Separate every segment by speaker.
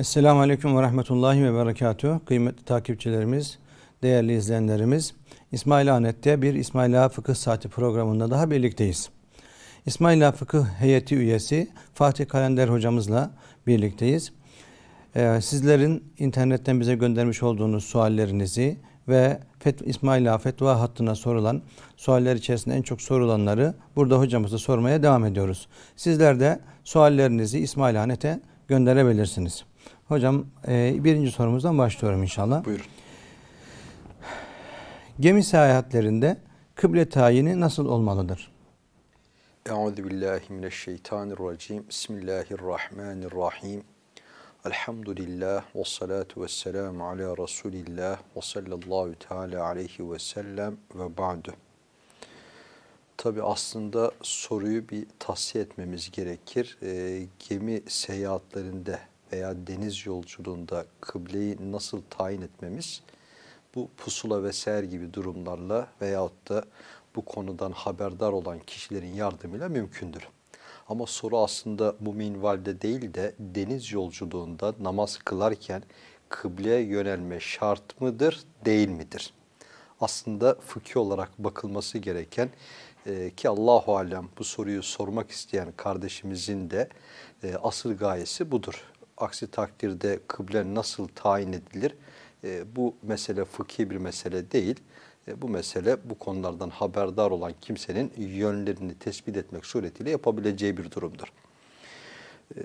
Speaker 1: Esselamu Aleyküm ve Rahmetullahi ve Berekatuhu. Kıymetli takipçilerimiz, değerli izleyenlerimiz, İsmail Anet'te bir İsmail Ağa Fıkıh Saati programında daha birlikteyiz. İsmail Ağa Fıkıh Heyeti üyesi Fatih Kalender hocamızla birlikteyiz. Ee, sizlerin internetten bize göndermiş olduğunuz suallerinizi ve Fet İsmail Ağa Fetva hattına sorulan sualler içerisinde en çok sorulanları burada hocamıza sormaya devam ediyoruz. Sizler de suallerinizi İsmail Anet'e gönderebilirsiniz. Hocam e, birinci sorumuzdan başlıyorum inşallah. Buyurun. Gemi seyahatlerinde kıble tayini nasıl olmalıdır?
Speaker 2: Euzu billahi mineşşeytanirracim. Bismillahirrahmanirrahim. Elhamdülillah ve salatu ve selamu ala Resulillah ve sallallahu teala aleyhi ve sellem ve ba'du. Tabi aslında soruyu bir tahsiye etmemiz gerekir. E, gemi seyahatlerinde veya deniz yolculuğunda kıbleyi nasıl tayin etmemiz bu pusula ve ser gibi durumlarla veyahut da bu konudan haberdar olan kişilerin yardımıyla mümkündür. Ama soru aslında bu minvalde değil de deniz yolculuğunda namaz kılarken kıbleye yönelme şart mıdır, değil midir? Aslında fıkhi olarak bakılması gereken e, ki Allahu Alem bu soruyu sormak isteyen kardeşimizin de e, asıl gayesi budur. Aksi takdirde kıble nasıl tayin edilir? E, bu mesele fıkhi bir mesele değil. E, bu mesele bu konulardan haberdar olan kimsenin yönlerini tespit etmek suretiyle yapabileceği bir durumdur. E,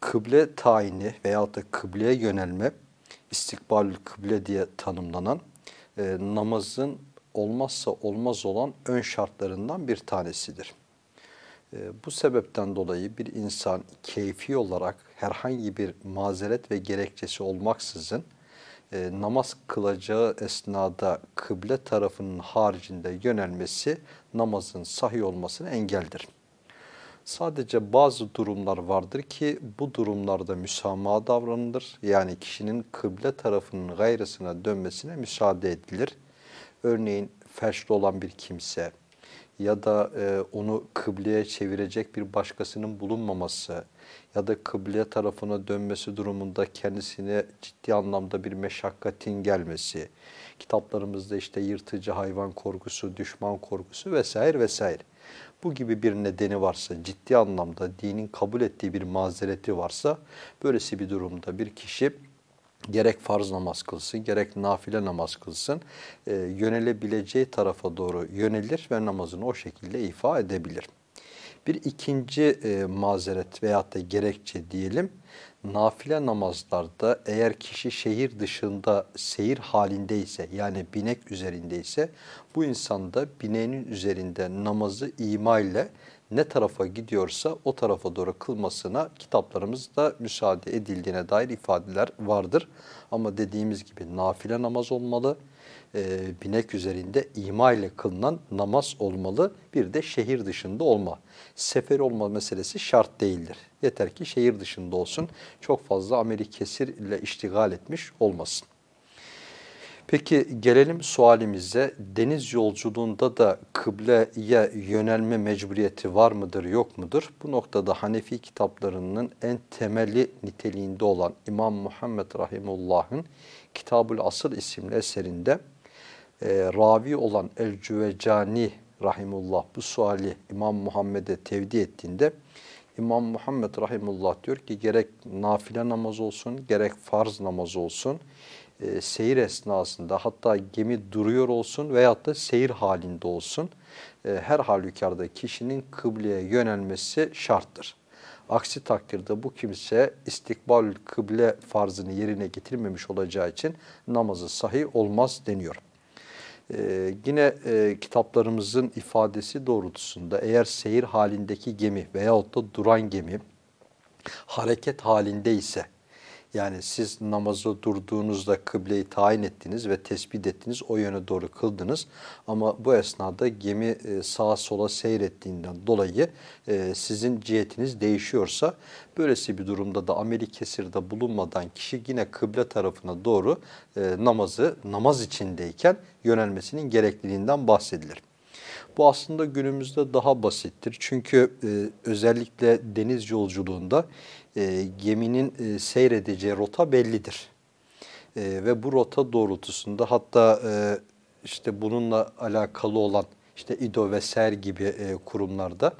Speaker 2: kıble tayini veyahut da kıbleye yönelme, istikbal kıble diye tanımlanan e, namazın olmazsa olmaz olan ön şartlarından bir tanesidir. E, bu sebepten dolayı bir insan keyfi olarak herhangi bir mazeret ve gerekçesi olmaksızın e, namaz kılacağı esnada kıble tarafının haricinde yönelmesi namazın sahih olmasını engeldir. Sadece bazı durumlar vardır ki bu durumlarda müsamaha davranılır. Yani kişinin kıble tarafının gayrısına dönmesine müsaade edilir. Örneğin felçli olan bir kimse, ya da e, onu kıbleye çevirecek bir başkasının bulunmaması ya da kıble tarafına dönmesi durumunda kendisine ciddi anlamda bir meşakkatin gelmesi, kitaplarımızda işte yırtıcı hayvan korkusu, düşman korkusu vesaire vesaire. Bu gibi bir nedeni varsa, ciddi anlamda dinin kabul ettiği bir mazereti varsa, böylesi bir durumda bir kişi gerek farz namaz kılsın, gerek nafile namaz kılsın, e, yönelebileceği tarafa doğru yönelir ve namazını o şekilde ifa edebilir. Bir ikinci e, mazeret veyahut da gerekçe diyelim, nafile namazlarda eğer kişi şehir dışında seyir halindeyse yani binek üzerindeyse bu insanda bineğinin üzerinde namazı ima ile ne tarafa gidiyorsa o tarafa doğru kılmasına kitaplarımızda müsaade edildiğine dair ifadeler vardır. Ama dediğimiz gibi nafile namaz olmalı, e, binek üzerinde ima ile kılınan namaz olmalı, bir de şehir dışında olma. Sefer olma meselesi şart değildir. Yeter ki şehir dışında olsun, çok fazla ameli kesir ile iştigal etmiş olmasın. Peki gelelim sualimize. Deniz yolculuğunda da kıbleye yönelme mecburiyeti var mıdır yok mudur? Bu noktada Hanefi kitaplarının en temeli niteliğinde olan İmam Muhammed Rahimullah'ın Kitabul Asır isimli eserinde e, ravi olan El-Cüvecani Rahimullah bu suali İmam Muhammed'e tevdi ettiğinde İmam Muhammed Rahimullah diyor ki gerek nafile namaz olsun gerek farz namaz olsun e, seyir esnasında hatta gemi duruyor olsun veyahut da seyir halinde olsun e, her halükarda kişinin kıbleye yönelmesi şarttır. Aksi takdirde bu kimse istikbal kıble farzını yerine getirmemiş olacağı için namazı sahih olmaz deniyor. Ee, yine e, kitaplarımızın ifadesi doğrultusunda eğer seyir halindeki gemi veyahut da duran gemi hareket halinde ise yani siz namazı durduğunuzda kıbleyi tayin ettiniz ve tespit ettiniz, o yöne doğru kıldınız. Ama bu esnada gemi e, sağa sola seyrettiğinden dolayı e, sizin cihetiniz değişiyorsa, böylesi bir durumda da ameli kesirde bulunmadan kişi yine kıble tarafına doğru e, namazı namaz içindeyken yönelmesinin gerekliliğinden bahsedilir. Bu aslında günümüzde daha basittir. Çünkü özellikle deniz yolculuğunda e, geminin e, seyredeceği rota bellidir. E, ve bu rota doğrultusunda hatta e, işte bununla alakalı olan işte İDO ve SER gibi e, kurumlarda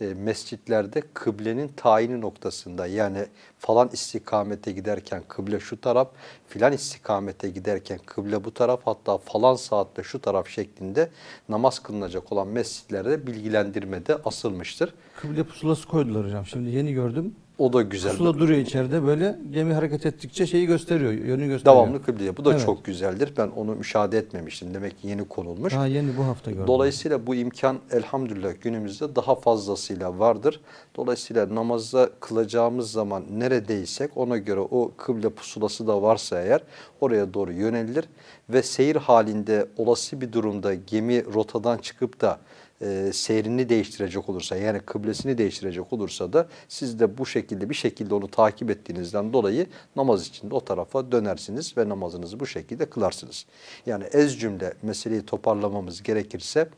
Speaker 2: e, mescitlerde kıblenin tayini noktasında yani falan istikamete giderken kıble şu taraf, filan istikamete giderken kıble bu taraf hatta falan saatte şu taraf şeklinde namaz kılınacak olan mescitlerde bilgilendirmede asılmıştır.
Speaker 1: Kıble pusulası koydular hocam şimdi yeni gördüm.
Speaker 2: O da güzel. Pusula
Speaker 1: duruyor içeride böyle gemi hareket ettikçe şeyi gösteriyor, yönü gösteriyor. Devamlı kıbleye. Bu da evet. çok
Speaker 2: güzeldir. Ben onu müşahede etmemiştim. Demek ki yeni konulmuş.
Speaker 1: Daha yeni bu hafta gördüm.
Speaker 2: Dolayısıyla bu imkan elhamdülillah günümüzde daha fazlasıyla vardır. Dolayısıyla namazda kılacağımız zaman neredeysek ona göre o kıble pusulası da varsa eğer oraya doğru yönelilir ve seyir halinde olası bir durumda gemi rotadan çıkıp da e, seyrini değiştirecek olursa yani kıblesini değiştirecek olursa da siz de bu şekilde bir şekilde onu takip ettiğinizden dolayı namaz içinde o tarafa dönersiniz ve namazınızı bu şekilde kılarsınız. Yani ez cümle meseleyi toparlamamız gerekirse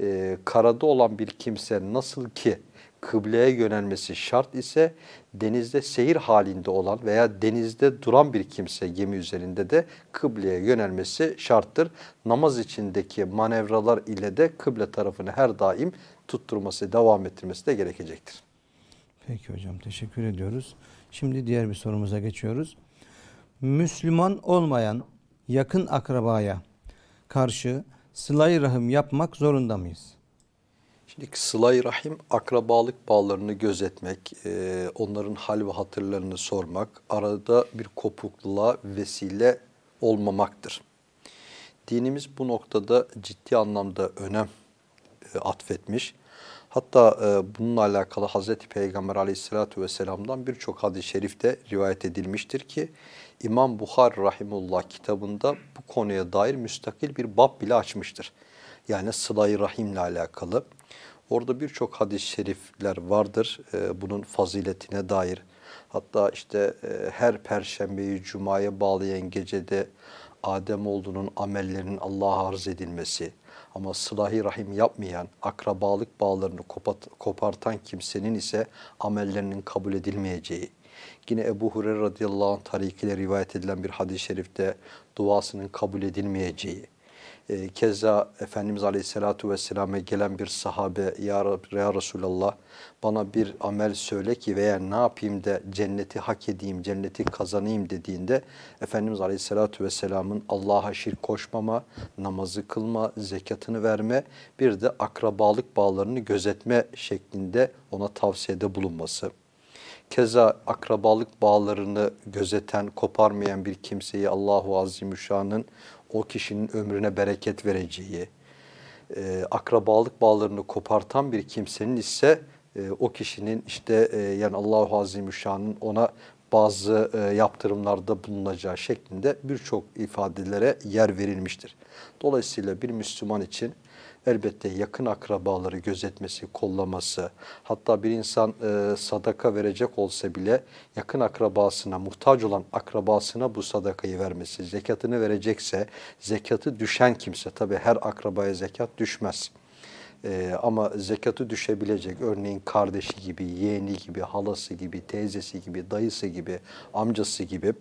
Speaker 2: e, karada olan bir kimse nasıl ki kıbleye yönelmesi şart ise denizde seyir halinde olan veya denizde duran bir kimse gemi üzerinde de kıbleye yönelmesi şarttır. Namaz içindeki manevralar ile de kıble tarafını her daim tutturması, devam ettirmesi de gerekecektir.
Speaker 1: Peki hocam teşekkür ediyoruz. Şimdi diğer bir sorumuza geçiyoruz. Müslüman olmayan yakın akrabaya karşı sılay rahim yapmak zorunda mıyız?
Speaker 2: Şimdi sılay rahim akrabalık bağlarını gözetmek, e, onların hal ve hatırlarını sormak, arada bir kopukluğa vesile olmamaktır. Dinimiz bu noktada ciddi anlamda önem e, atfetmiş. Hatta e, bununla alakalı Hazreti Peygamber aleyhissalatü vesselam'dan birçok hadis-i şerifte rivayet edilmiştir ki İmam Buhar Rahimullah kitabında bu konuya dair müstakil bir bab bile açmıştır. Yani sıla-i rahimle alakalı. Orada birçok hadis-i şerifler vardır e, bunun faziletine dair. Hatta işte e, her perşembeyi cumaya bağlayan gecede Adem olduğunun amellerinin Allah'a arz edilmesi ama sılahi rahim yapmayan, akrabalık bağlarını kopat, kopartan kimsenin ise amellerinin kabul edilmeyeceği. Yine Ebu Hureyre radıyallahu anh tarikiyle rivayet edilen bir hadis-i şerifte duasının kabul edilmeyeceği e, keza Efendimiz Aleyhisselatü Vesselam'a gelen bir sahabe ya, Rab, ya Resulallah bana bir amel söyle ki veya ne yapayım da cenneti hak edeyim, cenneti kazanayım dediğinde Efendimiz Aleyhisselatü Vesselam'ın Allah'a şirk koşmama, namazı kılma, zekatını verme bir de akrabalık bağlarını gözetme şeklinde ona tavsiyede bulunması. Keza akrabalık bağlarını gözeten, koparmayan bir kimseyi Allahu Azimüşşan'ın o kişinin ömrüne bereket vereceği, e, akrabalık bağlarını kopartan bir kimsenin ise e, o kişinin işte e, yani Allahu Azimüşşan'ın ona bazı e, yaptırımlarda bulunacağı şeklinde birçok ifadelere yer verilmiştir. Dolayısıyla bir Müslüman için elbette yakın akrabaları gözetmesi, kollaması, hatta bir insan e, sadaka verecek olsa bile yakın akrabasına, muhtaç olan akrabasına bu sadakayı vermesi, zekatını verecekse zekatı düşen kimse, Tabii her akrabaya zekat düşmez. Ee, ama zekatı düşebilecek örneğin kardeşi gibi, yeğeni gibi, halası gibi, teyzesi gibi, dayısı gibi, amcası gibi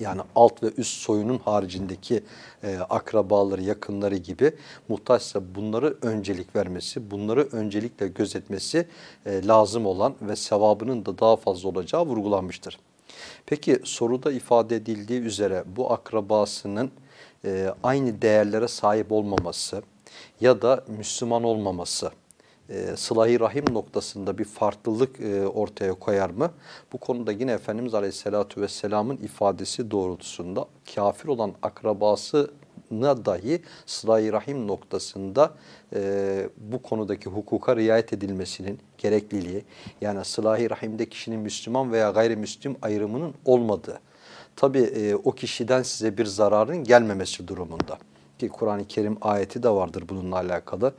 Speaker 2: yani alt ve üst soyunun haricindeki e, akrabaları, yakınları gibi muhtaçsa bunları öncelik vermesi, bunları öncelikle gözetmesi e, lazım olan ve sevabının da daha fazla olacağı vurgulanmıştır. Peki soruda ifade edildiği üzere bu akrabasının e, aynı değerlere sahip olmaması ya da Müslüman olmaması, e, sılayı rahim noktasında bir farklılık e, ortaya koyar mı? Bu konuda yine Efendimiz Aleyhisselatü Vesselam'ın ifadesi doğrultusunda kafir olan akrabasına dahi sılayı rahim noktasında e, bu konudaki hukuka riayet edilmesinin gerekliliği yani sılayı rahimde kişinin Müslüman veya gayrimüslim ayrımının olmadığı tabi e, o kişiden size bir zararın gelmemesi durumunda ki Kur'an-ı Kerim ayeti de vardır bununla alakalı.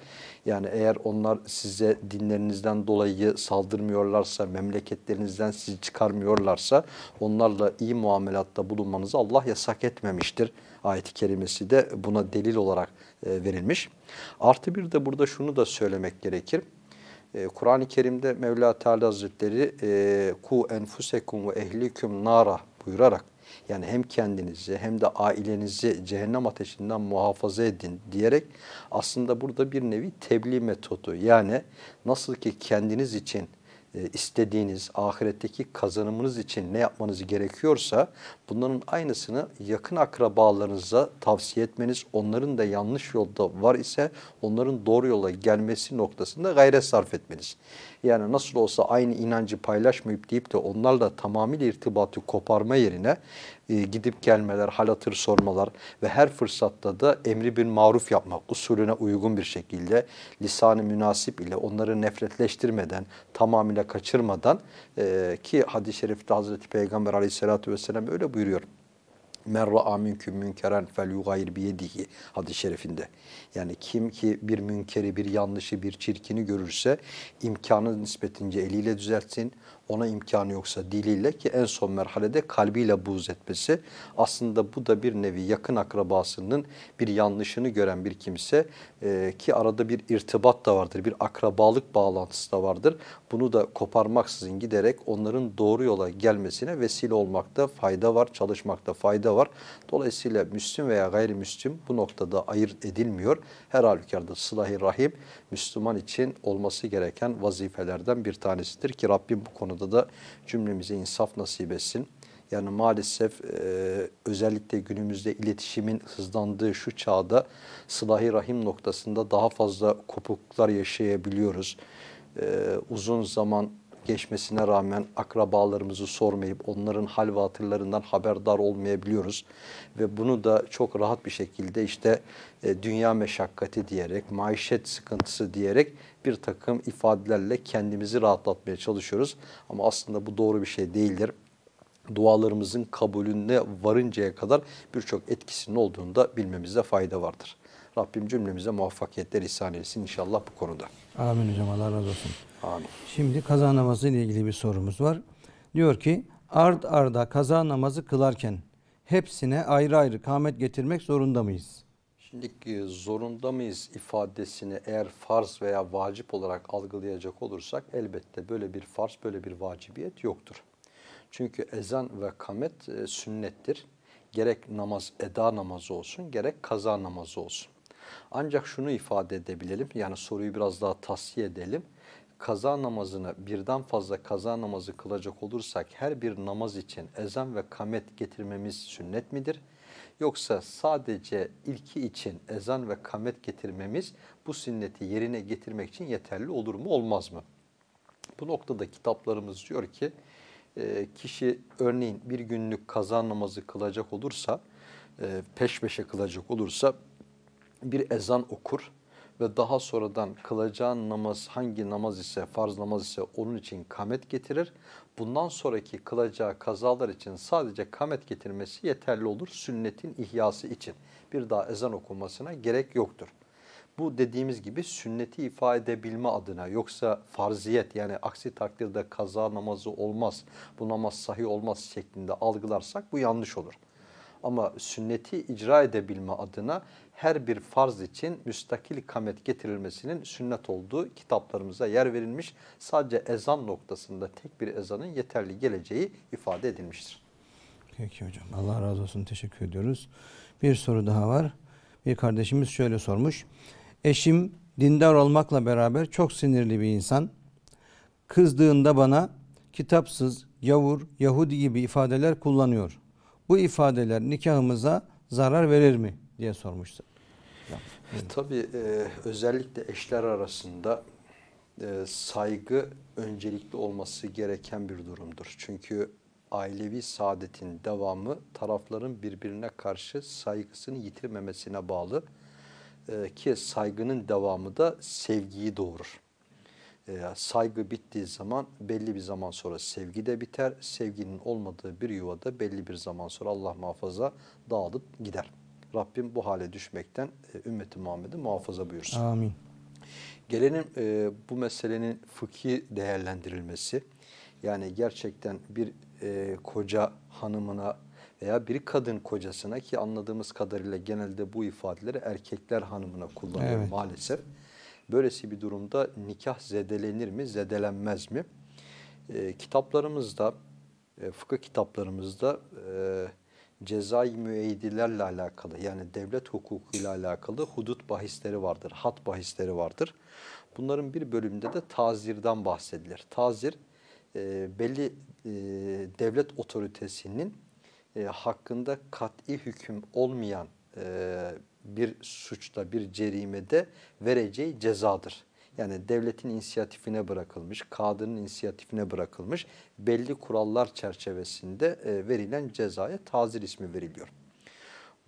Speaker 2: Yani eğer onlar size dinlerinizden dolayı saldırmıyorlarsa, memleketlerinizden sizi çıkarmıyorlarsa onlarla iyi muamelatta bulunmanızı Allah yasak etmemiştir. Ayet-i kerimesi de buna delil olarak e, verilmiş. Artı bir de burada şunu da söylemek gerekir. E, Kur'an-ı Kerim'de Mevla Teala Hazretleri e, ku enfusekum ve ehlikum nara buyurarak yani hem kendinizi hem de ailenizi cehennem ateşinden muhafaza edin diyerek aslında burada bir nevi tebliğ metodu. Yani nasıl ki kendiniz için e, istediğiniz, ahiretteki kazanımınız için ne yapmanız gerekiyorsa bunların aynısını yakın akrabalarınıza tavsiye etmeniz, onların da yanlış yolda var ise onların doğru yola gelmesi noktasında gayret sarf etmeniz. Yani nasıl olsa aynı inancı paylaşmayıp deyip de onlarla tamamıyla irtibatı koparma yerine e, gidip gelmeler, hal hatır sormalar ve her fırsatta da emri bir maruf yapmak usulüne uygun bir şekilde lisanı münasip ile onları nefretleştirmeden, tamamıyla kaçırmadan e, ki hadis-i şerifte Hazreti Peygamber aleyhissalatü vesselam öyle buyuruyor. Men ra'a minkum münkeren fel yugayir biyedihi hadis-i şerifinde. Yani kim ki bir münkeri, bir yanlışı, bir çirkini görürse imkanı nispetince eliyle düzeltsin ona imkanı yoksa diliyle ki en son merhalede kalbiyle buğz etmesi. Aslında bu da bir nevi yakın akrabasının bir yanlışını gören bir kimse e, ki arada bir irtibat da vardır, bir akrabalık bağlantısı da vardır. Bunu da koparmaksızın giderek onların doğru yola gelmesine vesile olmakta fayda var, çalışmakta fayda var. Dolayısıyla Müslüm veya gayrimüslim bu noktada ayırt edilmiyor. Her halükarda sılah rahim Müslüman için olması gereken vazifelerden bir tanesidir ki Rabbim bu konuda konularda da cümlemize insaf nasip etsin. Yani maalesef e, özellikle günümüzde iletişimin hızlandığı şu çağda sılahi rahim noktasında daha fazla kopuklar yaşayabiliyoruz. E, uzun zaman geçmesine rağmen akrabalarımızı sormayıp onların hal ve hatırlarından haberdar olmayabiliyoruz. Ve bunu da çok rahat bir şekilde işte e, dünya meşakkati diyerek, maişet sıkıntısı diyerek bir takım ifadelerle kendimizi rahatlatmaya çalışıyoruz. Ama aslında bu doğru bir şey değildir dualarımızın kabulüne varıncaya kadar birçok etkisinin olduğunu da bilmemizde fayda vardır. Rabbim cümlemize muvaffakiyetler ihsan etsin inşallah bu konuda.
Speaker 1: Amin hocam Allah razı olsun. Amin. Şimdi kaza namazı ile ilgili bir sorumuz var. Diyor ki ard arda kaza namazı kılarken hepsine ayrı ayrı kamet getirmek zorunda mıyız?
Speaker 2: Şimdi e, zorunda mıyız ifadesini eğer farz veya vacip olarak algılayacak olursak elbette böyle bir farz, böyle bir vacibiyet yoktur. Çünkü ezan ve kamet e, sünnettir. Gerek namaz eda namazı olsun, gerek kaza namazı olsun. Ancak şunu ifade edebilelim, yani soruyu biraz daha tasfiye edelim. Kaza namazını birden fazla kaza namazı kılacak olursak her bir namaz için ezan ve kamet getirmemiz sünnet midir? Yoksa sadece ilki için ezan ve kamet getirmemiz bu sünneti yerine getirmek için yeterli olur mu olmaz mı? Bu noktada kitaplarımız diyor ki e, kişi örneğin bir günlük kaza namazı kılacak olursa e, peş peşe kılacak olursa bir ezan okur ve daha sonradan kılacağın namaz hangi namaz ise farz namaz ise onun için kamet getirir. Bundan sonraki kılacağı kazalar için sadece kamet getirmesi yeterli olur sünnetin ihyası için. Bir daha ezan okunmasına gerek yoktur. Bu dediğimiz gibi sünneti ifade edebilme adına yoksa farziyet yani aksi takdirde kaza namazı olmaz, bu namaz sahi olmaz şeklinde algılarsak bu yanlış olur. Ama sünneti icra edebilme adına her bir farz için müstakil ikamet getirilmesinin sünnet olduğu kitaplarımıza yer verilmiş. Sadece ezan noktasında tek bir ezanın yeterli geleceği ifade edilmiştir.
Speaker 1: Peki hocam. Allah razı olsun. Teşekkür ediyoruz. Bir soru daha var. Bir kardeşimiz şöyle sormuş. Eşim dindar olmakla beraber çok sinirli bir insan. Kızdığında bana kitapsız, yavur, Yahudi gibi ifadeler kullanıyor bu ifadeler nikahımıza zarar verir mi diye sormuştu.
Speaker 2: Tabii e, özellikle eşler arasında e, saygı öncelikli olması gereken bir durumdur. Çünkü ailevi saadetin devamı tarafların birbirine karşı saygısını yitirmemesine bağlı. E, ki saygının devamı da sevgiyi doğurur e, saygı bittiği zaman belli bir zaman sonra sevgi de biter. Sevginin olmadığı bir yuvada belli bir zaman sonra Allah muhafaza dağılıp gider. Rabbim bu hale düşmekten e, ümmeti Muhammed'i muhafaza buyursun. Amin. Gelelim e, bu meselenin fıkhi değerlendirilmesi. Yani gerçekten bir e, koca hanımına veya bir kadın kocasına ki anladığımız kadarıyla genelde bu ifadeleri erkekler hanımına kullanıyor evet. maalesef. Böylesi bir durumda nikah zedelenir mi, zedelenmez mi? E, kitaplarımızda, e, fıkıh kitaplarımızda e, cezai müeydilerle alakalı yani devlet hukukuyla alakalı hudut bahisleri vardır, hat bahisleri vardır. Bunların bir bölümünde de tazirden bahsedilir. Tazir e, belli e, devlet otoritesinin e, hakkında kat'i hüküm olmayan e, bir suçta, bir cerimede vereceği cezadır. Yani devletin inisiyatifine bırakılmış, kadının inisiyatifine bırakılmış belli kurallar çerçevesinde e, verilen cezaya tazir ismi veriliyor.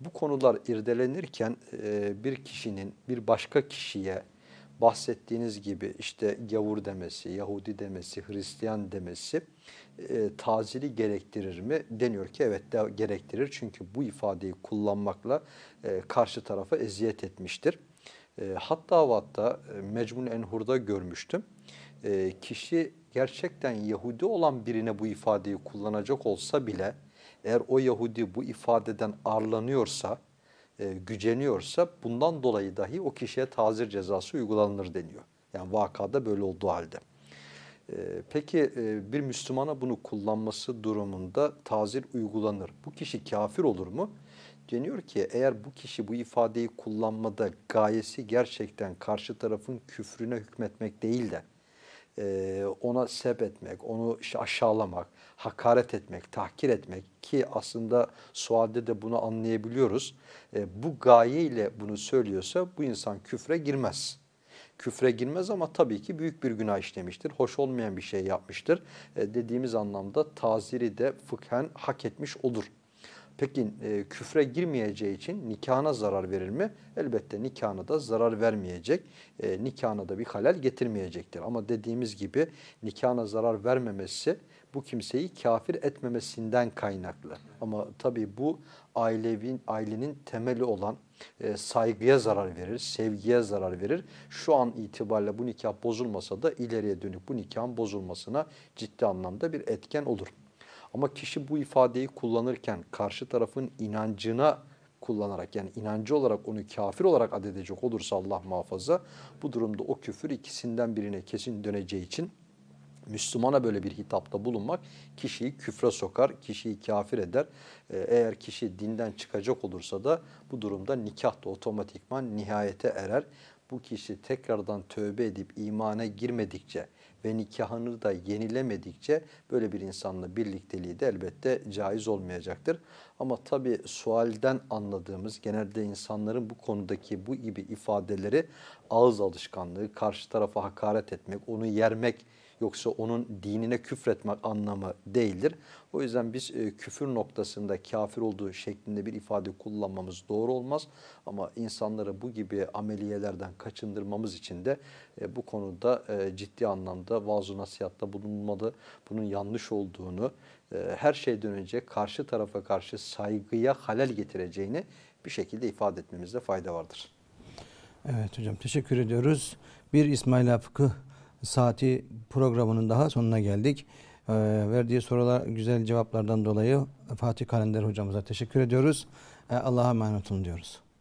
Speaker 2: Bu konular irdelenirken e, bir kişinin bir başka kişiye bahsettiğiniz gibi işte gavur demesi, Yahudi demesi, Hristiyan demesi e, tazili gerektirir mi? Deniyor ki evet de gerektirir. Çünkü bu ifadeyi kullanmakla e, karşı tarafa eziyet etmiştir. E, hatta vatta e, Mecmun Enhur'da görmüştüm. E, kişi gerçekten Yahudi olan birine bu ifadeyi kullanacak olsa bile eğer o Yahudi bu ifadeden arlanıyorsa e, güceniyorsa bundan dolayı dahi o kişiye tazir cezası uygulanır deniyor. Yani vakada böyle olduğu halde. E, peki e, bir Müslümana bunu kullanması durumunda tazir uygulanır. Bu kişi kafir olur mu? Deniyor ki eğer bu kişi bu ifadeyi kullanmada gayesi gerçekten karşı tarafın küfrüne hükmetmek değil de ee, ona sep etmek, onu işte aşağılamak, hakaret etmek, tahkir etmek ki aslında sualde de bunu anlayabiliyoruz. Ee, bu gaye ile bunu söylüyorsa bu insan küfre girmez küfre girmez ama tabii ki büyük bir günah işlemiştir. Hoş olmayan bir şey yapmıştır. E, dediğimiz anlamda taziri de fıkhen hak etmiş olur Peki e, küfre girmeyeceği için nikahına zarar verir mi? Elbette nikahına da zarar vermeyecek. E, nikahına da bir halel getirmeyecektir. Ama dediğimiz gibi nikahına zarar vermemesi bu kimseyi kafir etmemesinden kaynaklı. Ama tabii bu ailevin ailenin temeli olan e, saygıya zarar verir, sevgiye zarar verir. Şu an itibariyle bu nikah bozulmasa da ileriye dönük bu nikahın bozulmasına ciddi anlamda bir etken olur. Ama kişi bu ifadeyi kullanırken karşı tarafın inancına kullanarak yani inancı olarak onu kafir olarak adedecek olursa Allah muhafaza bu durumda o küfür ikisinden birine kesin döneceği için Müslümana böyle bir hitapta bulunmak kişiyi küfre sokar, kişiyi kafir eder. Ee, eğer kişi dinden çıkacak olursa da bu durumda nikah da otomatikman nihayete erer. Bu kişi tekrardan tövbe edip imana girmedikçe ve nikahını da yenilemedikçe böyle bir insanla birlikteliği de elbette caiz olmayacaktır. Ama tabi sualden anladığımız genelde insanların bu konudaki bu gibi ifadeleri ağız alışkanlığı, karşı tarafa hakaret etmek, onu yermek Yoksa onun dinine küfretmek anlamı değildir. O yüzden biz e, küfür noktasında kafir olduğu şeklinde bir ifade kullanmamız doğru olmaz. Ama insanları bu gibi ameliyelerden kaçındırmamız için de e, bu konuda e, ciddi anlamda vaaz-ı nasihatta bulunmalı. Bunun yanlış olduğunu, e, her şeyden önce karşı tarafa karşı saygıya halel getireceğini bir şekilde ifade etmemizde fayda vardır.
Speaker 1: Evet hocam teşekkür ediyoruz. Bir İsmail Fıkıh saati programının daha sonuna geldik. Ee, verdiği sorular güzel cevaplardan dolayı Fatih Kalender hocamıza teşekkür ediyoruz. Ee, Allah'a emanet olun diyoruz.